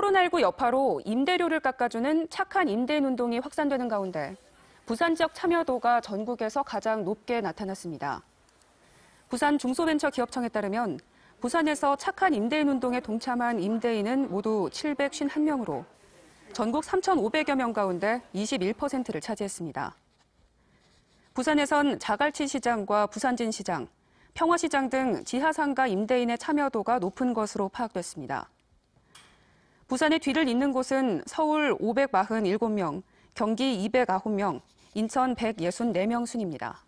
코로나19 여파로 임대료를 깎아주는 착한 임대인 운동이 확산되는 가운데 부산 지역 참여도가 전국에서 가장 높게 나타났습니다. 부산 중소벤처기업청에 따르면 부산에서 착한 임대인 운동에 동참한 임대인은 모두 751명으로 전국 3,500여 명 가운데 21%를 차지했습니다. 부산에선 자갈치 시장과 부산진 시장, 평화시장 등 지하상가 임대인의 참여도가 높은 것으로 파악됐습니다. 부산의 뒤를 잇는 곳은 서울 547명, 경기 209명, 인천 164명 순입니다.